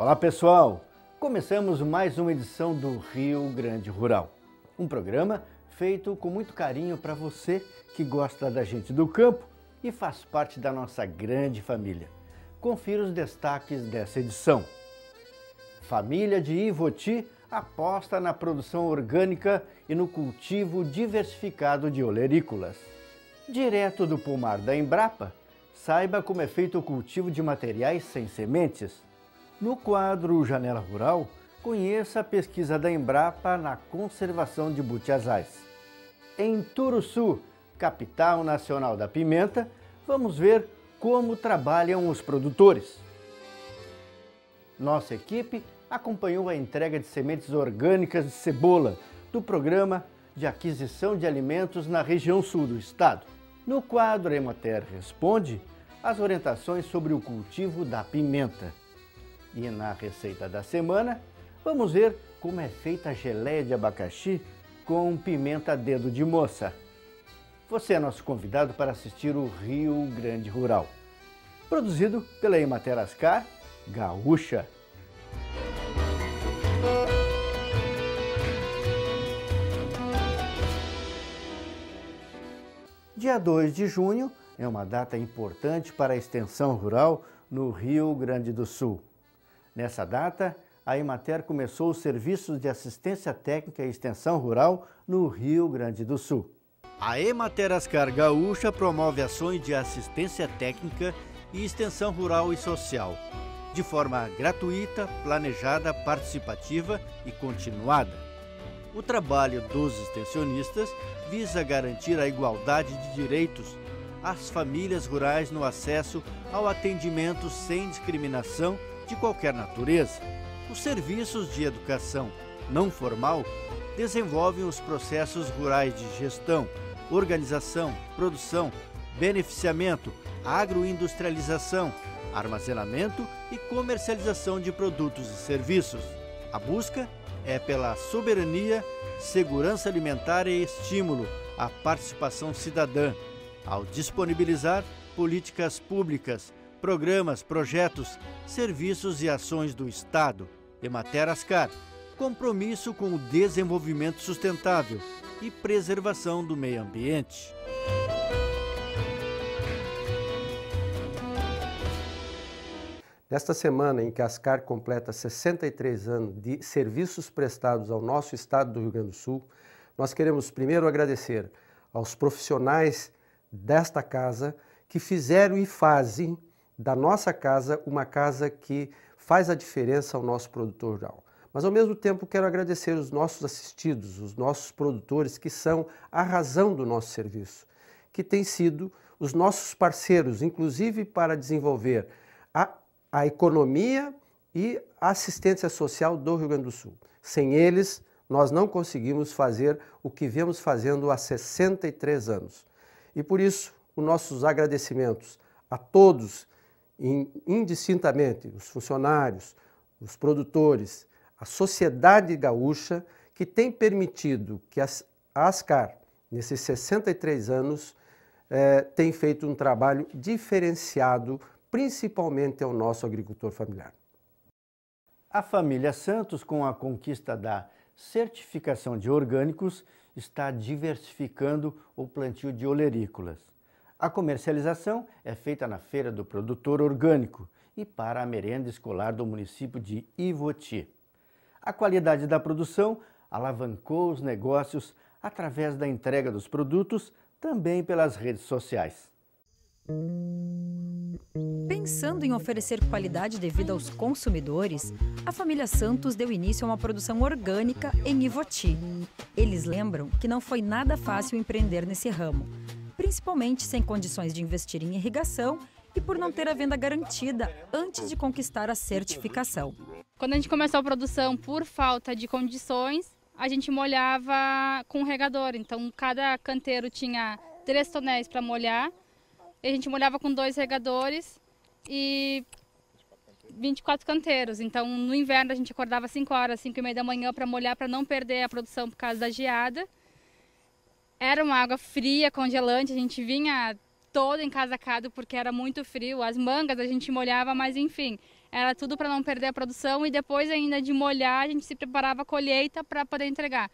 Olá pessoal! Começamos mais uma edição do Rio Grande Rural, um programa feito com muito carinho para você que gosta da gente do campo e faz parte da nossa grande família. Confira os destaques dessa edição. Família de Ivoti aposta na produção orgânica e no cultivo diversificado de olerícolas. Direto do pomar da Embrapa, saiba como é feito o cultivo de materiais sem sementes no quadro Janela Rural, conheça a pesquisa da Embrapa na conservação de butiazais. Em Turuçu, capital nacional da pimenta, vamos ver como trabalham os produtores. Nossa equipe acompanhou a entrega de sementes orgânicas de cebola do programa de aquisição de alimentos na região sul do estado. No quadro Emater Responde, as orientações sobre o cultivo da pimenta. E na receita da semana, vamos ver como é feita a geleia de abacaxi com pimenta dedo de moça. Você é nosso convidado para assistir o Rio Grande Rural, produzido pela Emater Ascar, Gaúcha. Dia 2 de junho é uma data importante para a extensão rural no Rio Grande do Sul. Nessa data, a Emater começou os serviços de assistência técnica e extensão rural no Rio Grande do Sul. A Emater Ascar Gaúcha promove ações de assistência técnica e extensão rural e social, de forma gratuita, planejada, participativa e continuada. O trabalho dos extensionistas visa garantir a igualdade de direitos as famílias rurais no acesso ao atendimento sem discriminação de qualquer natureza. Os serviços de educação não formal desenvolvem os processos rurais de gestão, organização, produção, beneficiamento, agroindustrialização, armazenamento e comercialização de produtos e serviços. A busca é pela soberania, segurança alimentar e estímulo à participação cidadã ao disponibilizar políticas públicas, programas, projetos, serviços e ações do Estado. Emater Ascar, compromisso com o desenvolvimento sustentável e preservação do meio ambiente. Nesta semana em que Ascar completa 63 anos de serviços prestados ao nosso estado do Rio Grande do Sul, nós queremos primeiro agradecer aos profissionais desta casa que fizeram e fazem da nossa casa uma casa que faz a diferença ao nosso produtor rural. Mas ao mesmo tempo quero agradecer os nossos assistidos, os nossos produtores que são a razão do nosso serviço, que têm sido os nossos parceiros, inclusive para desenvolver a, a economia e a assistência social do Rio Grande do Sul. Sem eles, nós não conseguimos fazer o que vemos fazendo há 63 anos. E por isso, os nossos agradecimentos a todos, indistintamente, os funcionários, os produtores, a sociedade gaúcha, que tem permitido que a ASCAR, nesses 63 anos, tenha tem feito um trabalho diferenciado, principalmente ao nosso agricultor familiar. A família Santos, com a conquista da certificação de orgânicos está diversificando o plantio de olerícolas. A comercialização é feita na Feira do Produtor Orgânico e para a merenda escolar do município de Ivoti. A qualidade da produção alavancou os negócios através da entrega dos produtos também pelas redes sociais. Pensando em oferecer qualidade de vida aos consumidores, a família Santos deu início a uma produção orgânica em Ivoti. Eles lembram que não foi nada fácil empreender nesse ramo, principalmente sem condições de investir em irrigação e por não ter a venda garantida antes de conquistar a certificação. Quando a gente começou a produção por falta de condições, a gente molhava com regador. Então, cada canteiro tinha três tonéis para molhar e a gente molhava com dois regadores e 24 canteiros. Então, no inverno, a gente acordava às 5 horas, 5 e meia da manhã para molhar, para não perder a produção por causa da geada. Era uma água fria, congelante, a gente vinha todo encasacado porque era muito frio. As mangas a gente molhava, mas enfim, era tudo para não perder a produção. E depois, ainda de molhar, a gente se preparava a colheita para poder entregar.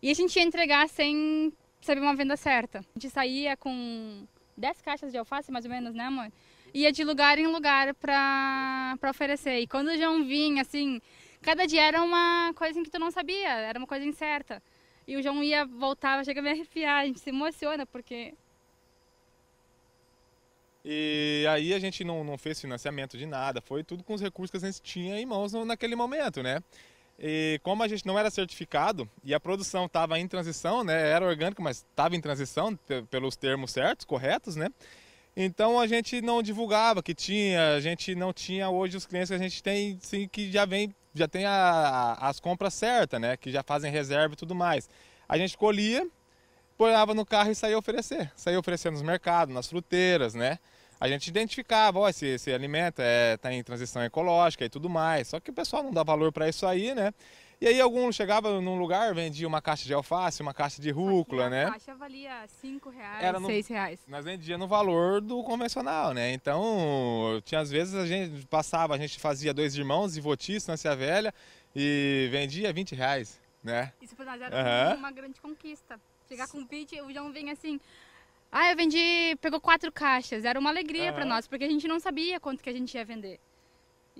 E a gente ia entregar sem saber uma venda certa. A gente saía com 10 caixas de alface, mais ou menos, né, amor? Ia de lugar em lugar pra, pra oferecer. E quando o João vinha, assim, cada dia era uma coisa que tu não sabia, era uma coisa incerta. E o João ia, voltava, chega a me arrepiar, a gente se emociona, porque e aí a gente não, não fez financiamento de nada, foi tudo com os recursos que a gente tinha em mãos naquele momento, né? E como a gente não era certificado e a produção estava em transição, né? Era orgânico, mas estava em transição pelos termos certos, corretos, né? Então a gente não divulgava que tinha, a gente não tinha hoje os clientes que a gente tem, sim, que já vem, já tem a, a, as compras certas, né? Que já fazem reserva e tudo mais. A gente colhia, ponhava no carro e saía oferecer. Saía oferecendo nos mercados, nas fruteiras, né? a gente identificava, ó, esse, esse alimento está é, tá em transição ecológica e tudo mais. Só que o pessoal não dá valor para isso aí, né? E aí algum chegava num lugar, vendia uma caixa de alface, uma caixa de rúcula, a né? A caixa valia 5 reais, Era no, 6 reais. Nós vendia no valor do convencional, né? Então, tinha às vezes a gente passava, a gente fazia dois irmãos e votis, Nancy Velha, e vendia 20 reais, né? Isso foi uhum. uma grande conquista. Chegar com 20, o João vem assim, ah, eu vendi, pegou quatro caixas. Era uma alegria para é. nós, porque a gente não sabia quanto que a gente ia vender.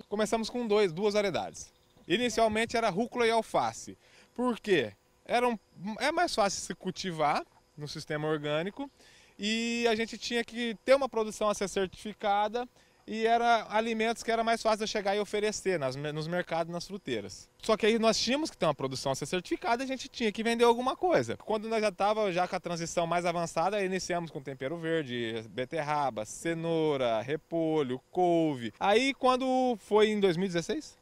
Começamos com dois, duas variedades. Inicialmente era rúcula e alface. Por quê? Era um, é mais fácil se cultivar no sistema orgânico e a gente tinha que ter uma produção a ser certificada e era alimentos que era mais fácil de chegar e oferecer nas, nos mercados, nas fruteiras. Só que aí nós tínhamos que ter uma produção a ser certificada, a gente tinha que vender alguma coisa. Quando nós já estava já com a transição mais avançada, iniciamos com tempero verde, beterraba, cenoura, repolho, couve. Aí quando foi em 2016?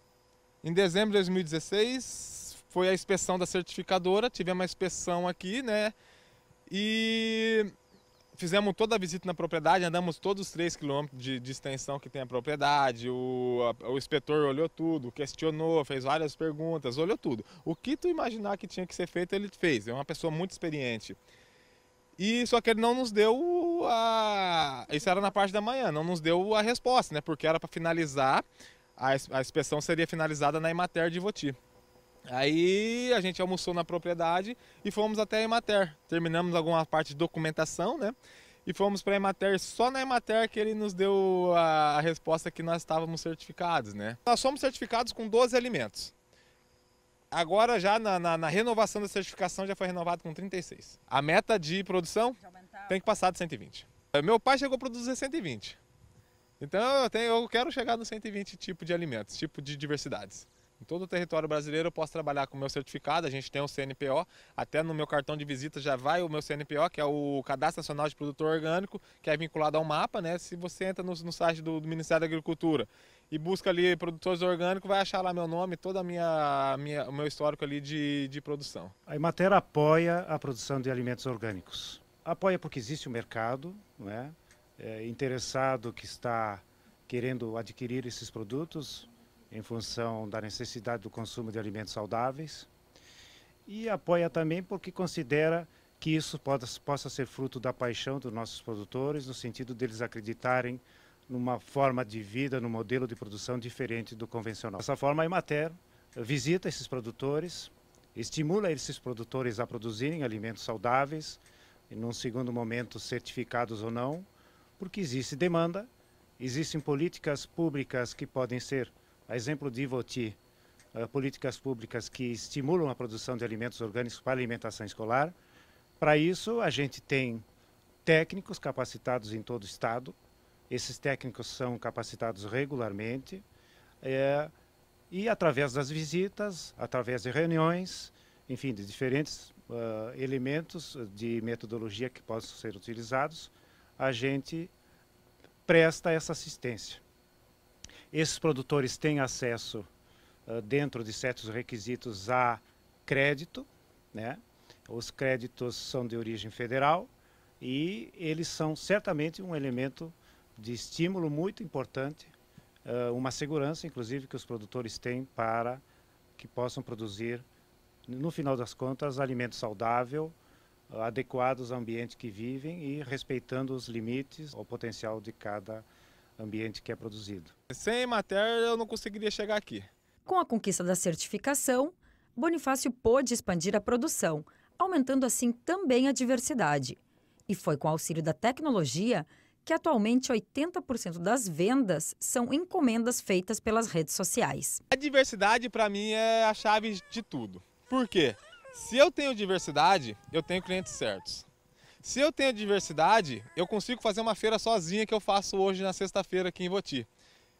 Em dezembro de 2016 foi a inspeção da certificadora, tivemos uma inspeção aqui, né? E fizemos toda a visita na propriedade, andamos todos os 3 quilômetros de, de, extensão que tem a propriedade. O, a, o inspetor olhou tudo, questionou, fez várias perguntas, olhou tudo. O que tu imaginar que tinha que ser feito, ele fez. É uma pessoa muito experiente. E só que ele não nos deu a. Isso era na parte da manhã, não nos deu a resposta, né? Porque era para finalizar, a, a inspeção seria finalizada na Imater de Voti. Aí a gente almoçou na propriedade e fomos até a Emater. Terminamos alguma parte de documentação, né? E fomos para a Emater, só na Emater que ele nos deu a resposta que nós estávamos certificados, né? Nós somos certificados com 12 alimentos. Agora já na, na, na renovação da certificação já foi renovado com 36. A meta de produção tem que passar de 120. Meu pai chegou a produzir 120. Então eu, tenho, eu quero chegar no 120 tipo de alimentos, tipo de diversidades. Em todo o território brasileiro eu posso trabalhar com o meu certificado, a gente tem o CNPO, até no meu cartão de visita já vai o meu CNPO, que é o Cadastro Nacional de Produtor Orgânico, que é vinculado ao mapa, né? Se você entra no, no site do, do, Ministério da Agricultura e busca ali produtores orgânicos, vai achar lá meu nome, todo minha, minha, o meu histórico ali de, de produção. A Imater apoia a produção de alimentos orgânicos. Apoia porque existe o um mercado, não é? é? Interessado que está querendo adquirir esses produtos, em função da necessidade do consumo de alimentos saudáveis e apoia também porque considera que isso pode, possa ser fruto da paixão dos nossos produtores, no sentido deles acreditarem numa forma de vida, num modelo de produção diferente do convencional. Dessa forma, a Emater visita esses produtores, estimula esses produtores a produzirem alimentos saudáveis, e num segundo momento certificados ou não, porque existe demanda, existem políticas públicas que podem ser a exemplo de Ivoti, eh, políticas públicas que estimulam a produção de alimentos orgânicos para alimentação escolar. Para isso, a gente tem técnicos capacitados em todo o estado. Esses técnicos são capacitados regularmente é, e através das visitas, através de reuniões, enfim, de diferentes uh, elementos de metodologia que possam ser utilizados, a gente presta essa assistência. Esses produtores têm acesso, ah, dentro de certos requisitos, a crédito. Né? Os créditos são de origem federal e eles são certamente um elemento de estímulo muito importante, ah, uma segurança, inclusive, que os produtores têm para que possam produzir, no final das contas, alimento saudável, adequados ao ambiente que vivem e respeitando os limites, o potencial de cada ambiente que é produzido. Sem matéria eu não conseguiria chegar aqui. Com a conquista da certificação, Bonifácio pôde expandir a produção, aumentando assim também a diversidade. E foi com auxílio da tecnologia que atualmente 80% das vendas são encomendas feitas pelas redes sociais. A diversidade para mim é a chave de tudo. Por quê? Se eu tenho diversidade, eu tenho clientes certos. Se eu tenho diversidade, eu consigo fazer uma feira sozinha que eu faço hoje na sexta-feira aqui em Voti.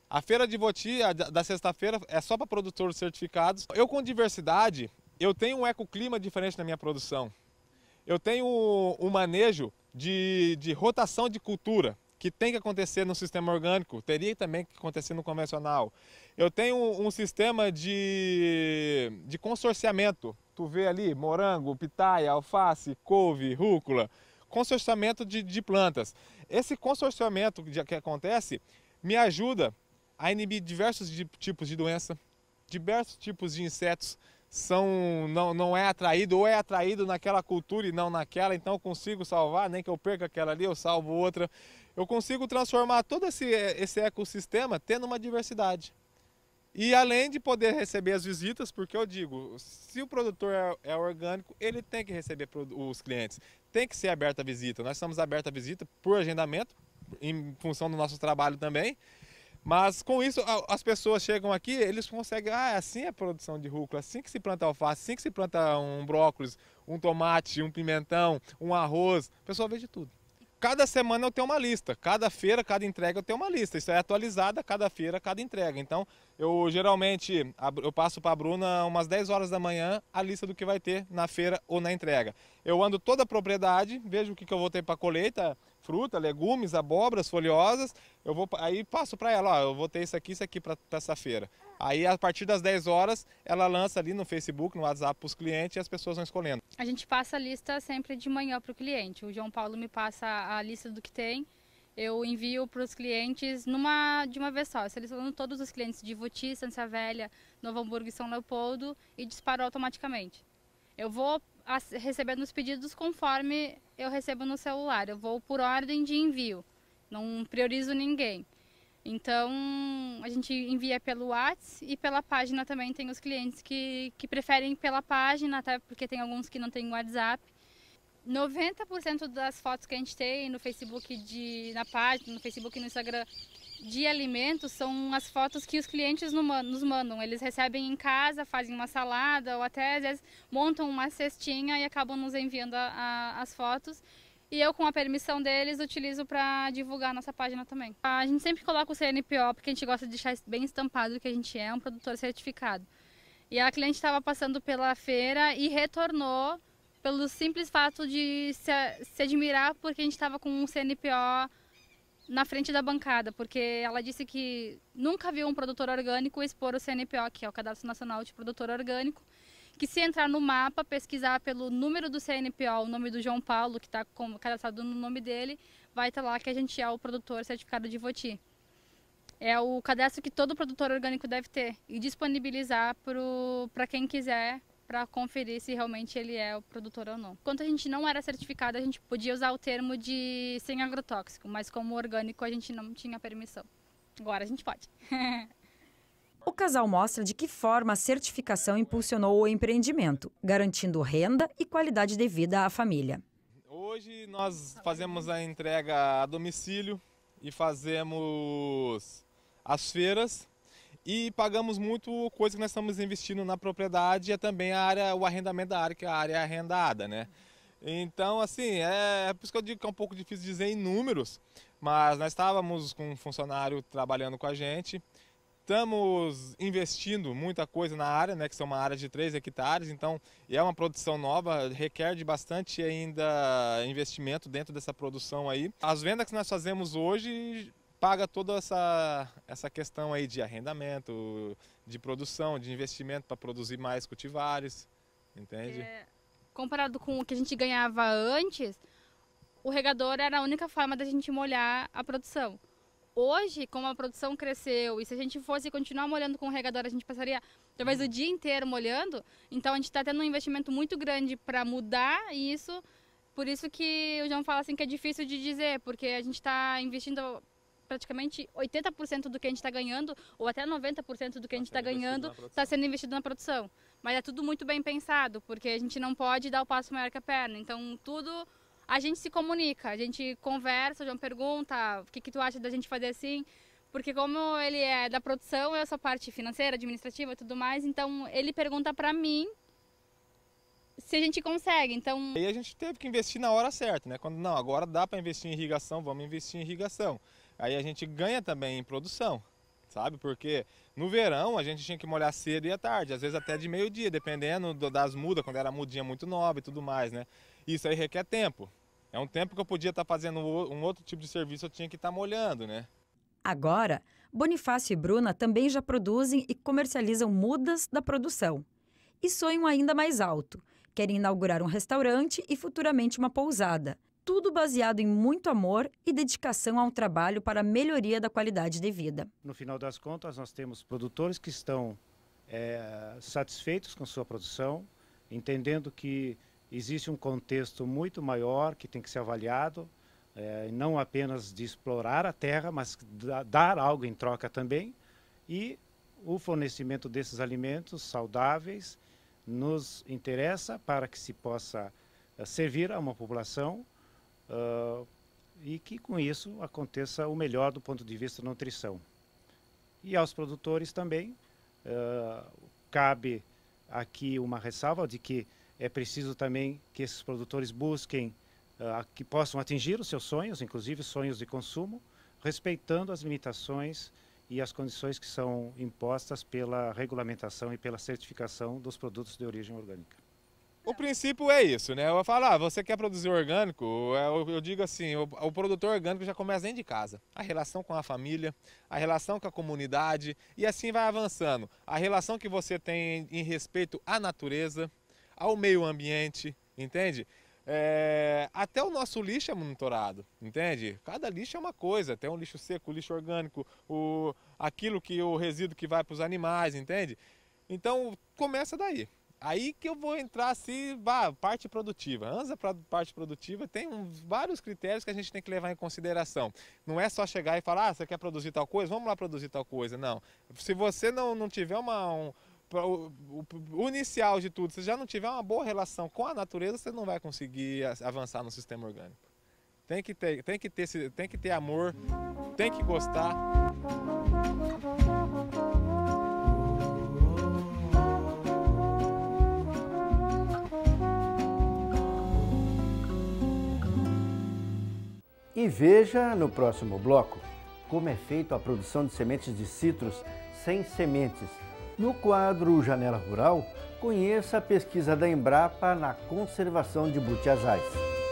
A feira de Voti, da sexta-feira, é só para produtores certificados. Eu com diversidade, eu tenho um ecoclima diferente na minha produção. Eu tenho um manejo de, de rotação de cultura que tem que acontecer no sistema orgânico, teria também que acontecer no convencional. Eu tenho um, um sistema de, de consorciamento. Tu vê ali morango, pitaia, alface, couve, rúcula consorciamento de, de plantas. Esse consorciamento que acontece me ajuda a inibir diversos tipos de doença, diversos tipos de insetos são não, não é atraído ou é atraído naquela cultura e não naquela, então eu consigo salvar, nem que eu perca aquela ali, eu salvo outra. Eu consigo transformar todo esse, eh, esse ecossistema tendo uma diversidade. E além de poder receber as visitas, porque eu digo, se o produtor é, é orgânico, ele tem que receber os clientes, tem que ser aberta a visita. Nós estamos aberta a visita por agendamento, em função do nosso trabalho também. Mas com isso, as pessoas chegam aqui, eles conseguem, ah, é assim é a produção de rúcula, é assim que se planta alface, assim que se planta um brócolis, um tomate, um pimentão, um arroz. O pessoal vê de tudo. Cada semana eu tenho uma lista, cada feira, cada entrega eu tenho uma lista. Isso é atualizada cada feira, cada entrega. Então, eu geralmente eu passo para a Bruna umas 10 horas da manhã a lista do que vai ter na feira ou na entrega. Eu ando toda a propriedade, vejo o que, que eu vou ter para colheita, fruta, legumes, abobras, folhosas. Eu vou aí passo para ela, ó, eu vou ter isso aqui, isso aqui para essa feira. Aí, a partir das 10 horas, ela lança ali no Facebook, no WhatsApp para os clientes e as pessoas vão escolhendo. A gente passa a lista sempre de manhã para o cliente. O João Paulo me passa a lista do que tem. Eu envio para os clientes numa, de uma vez só, selecionando todos os clientes de Voti, Santa Velha, Novo Hamburgo e São Leopoldo e disparo automaticamente. Eu vou recebendo os pedidos conforme eu recebo no celular. Eu vou por ordem de envio, não priorizo ninguém. Então, a gente envia pelo WhatsApp e pela página também. Tem os clientes que, que preferem pela página, até porque tem alguns que não têm WhatsApp. 90% das fotos que a gente tem no Facebook, de, na página, no Facebook e no Instagram de alimentos são as fotos que os clientes nos mandam. Eles recebem em casa, fazem uma salada ou até às vezes montam uma cestinha e acabam nos enviando a, a, as fotos. E eu, com a permissão deles, utilizo para divulgar nossa página também. A gente sempre coloca o CNPO, porque a gente gosta de deixar bem estampado que a gente é um produtor certificado. E a cliente estava passando pela feira e retornou pelo simples fato de se, se admirar porque a gente estava com um CNPO na frente da bancada, porque ela disse que nunca viu um produtor orgânico expor o CNPO, que é o Cadastro Nacional de Produtor Orgânico, que se entrar no mapa, pesquisar pelo número do CNPO, o nome do João Paulo, que está cadastrado no nome dele, vai estar tá lá que a gente é o produtor certificado de Voti. É o cadastro que todo produtor orgânico deve ter e disponibilizar para quem quiser para conferir se realmente ele é o produtor ou não. Quando a gente não era certificado, a gente podia usar o termo de sem agrotóxico, mas como orgânico a gente não tinha permissão. Agora a gente pode. O casal mostra de que forma a certificação impulsionou o empreendimento, garantindo renda e qualidade de vida à família. Hoje nós fazemos a entrega a domicílio e fazemos as feiras e pagamos muito coisa que nós estamos investindo na propriedade e é também a área, o arrendamento da área, que é a área arrendada, né? Então, assim, é, é por isso que eu digo que é um pouco difícil dizer em números, mas nós estávamos com um funcionário trabalhando com a gente Estamos investindo muita coisa na área, né, que são uma área de 3 hectares, então é uma produção nova, requer de bastante ainda investimento dentro dessa produção aí. As vendas que nós fazemos hoje paga toda essa, essa questão aí de arrendamento, de produção, de investimento para produzir mais cultivares, entende? É, comparado com o que a gente ganhava antes, o regador era a única forma da gente molhar a produção hoje, como a produção cresceu e se a gente fosse continuar molhando com o regador, a gente passaria talvez o dia inteiro molhando. Então a gente está tendo um investimento muito grande para mudar isso. Por isso que o João fala assim que é difícil de dizer, porque a gente está investindo praticamente 80% do que a gente está ganhando, ou até 90% do que a gente tá está ganhando, está sendo investido na produção. Mas é tudo muito bem pensado, porque a gente não pode dar o passo maior que a perna. Então tudo a gente se comunica, a gente conversa, o João pergunta o que, que tu acha da gente fazer assim, porque como ele é da produção, eu sou parte financeira, administrativa e tudo mais, então ele pergunta para mim se a gente consegue, então... Aí a gente teve que investir na hora certa, né? Quando, não, agora dá para investir em irrigação, vamos investir em irrigação. Aí a gente ganha também em produção, sabe? Porque no verão a gente tinha que molhar cedo e à tarde, às vezes até de meio-dia, dependendo das mudas, quando era mudinha muito nova e tudo mais, né? Isso aí requer tempo. É um tempo que eu podia estar tá fazendo um outro tipo de serviço, eu tinha que estar tá molhando, né? Agora, Bonifácio e Bruna também já produzem e comercializam mudas da produção. E sonham ainda mais alto. Querem inaugurar um restaurante e futuramente uma pousada. Tudo baseado em muito amor e dedicação ao trabalho para a melhoria da qualidade de vida. No final das contas, nós temos produtores que estão é, satisfeitos com sua produção, entendendo que existe um contexto muito maior que tem que ser avaliado, é, não apenas de explorar a terra, mas dar algo em troca também, e o fornecimento desses alimentos saudáveis nos interessa para que se possa eh, servir a uma população uh, e que com isso aconteça o melhor do ponto de vista da nutrição. E aos produtores também uh, cabe aqui uma ressalva de que é preciso também que esses produtores busquem uh, que possam atingir os seus sonhos, inclusive sonhos de consumo, respeitando as limitações e as condições que são impostas pela regulamentação e pela certificação dos produtos de origem orgânica. O princípio é isso, né? Eu falo, ah, você quer produzir orgânico? Eu, eu digo assim, o, o, produtor orgânico já começa dentro de casa. A relação com a família, a relação com a comunidade e assim vai avançando. A relação que você tem em respeito à natureza, ao meio ambiente, entende? É, até o nosso lixo é monitorado, entende? Cada lixo é uma coisa, tem um lixo seco, um lixo orgânico, o, aquilo que o resíduo que vai para os animais, entende? Então começa daí. Aí que eu vou entrar se vá parte produtiva. Ansa para parte produtiva tem um, vários critérios que a gente tem que levar em consideração. Não é só chegar e falar, ah, você quer produzir tal coisa, vamos lá produzir tal coisa. Não. Se você não, não tiver uma, um, o, o, inicial de tudo, se já não tiver uma boa relação com a natureza, você não vai conseguir avançar no sistema orgânico. Tem que ter, tem que ter, tem que ter amor, tem que gostar. E veja no próximo bloco como é feito a produção de sementes de citros sem sementes no quadro Janela Rural, conheça a pesquisa da Embrapa na conservação de butiazais.